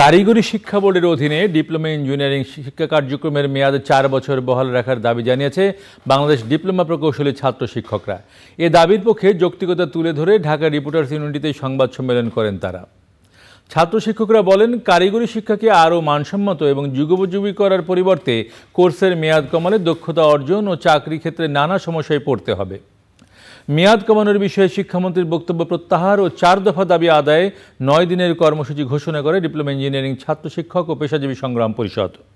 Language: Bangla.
কারিগরি শিক্ষা বোর্ডের অধীনে ডিপ্লোমা ইঞ্জিনিয়ারিং শিক্ষা কার্যক্রমের মেয়াদ চার বছর বহাল রাখার দাবি জানিয়েছে বাংলাদেশ ডিপ্লোমা প্রকৌশলী ছাত্র শিক্ষকরা এ দাবির পক্ষে যৌক্তিকতা তুলে ধরে ঢাকা রিপোর্টার্স ইউনিটিতে সংবাদ সম্মেলন করেন তারা ছাত্র শিক্ষকরা বলেন কারিগরি শিক্ষাকে আরও মানসম্মত এবং যুগোপযোগী করার পরিবর্তে কোর্সের মেয়াদ কমালে দক্ষতা অর্জন ও চাকরি ক্ষেত্রে নানা সমস্যায় পড়তে হবে মেয়াদ কমানোর বিষয়ে শিক্ষামন্ত্রীর বক্তব্য প্রত্যাহার ও চার দফা দাবি আদায়ে নয় দিনের কর্মসূচি ঘোষণা করে ডিপ্লোমা ইঞ্জিনিয়ারিং ছাত্র শিক্ষক ও পেশাজীবী সংগ্রাম পরিষদ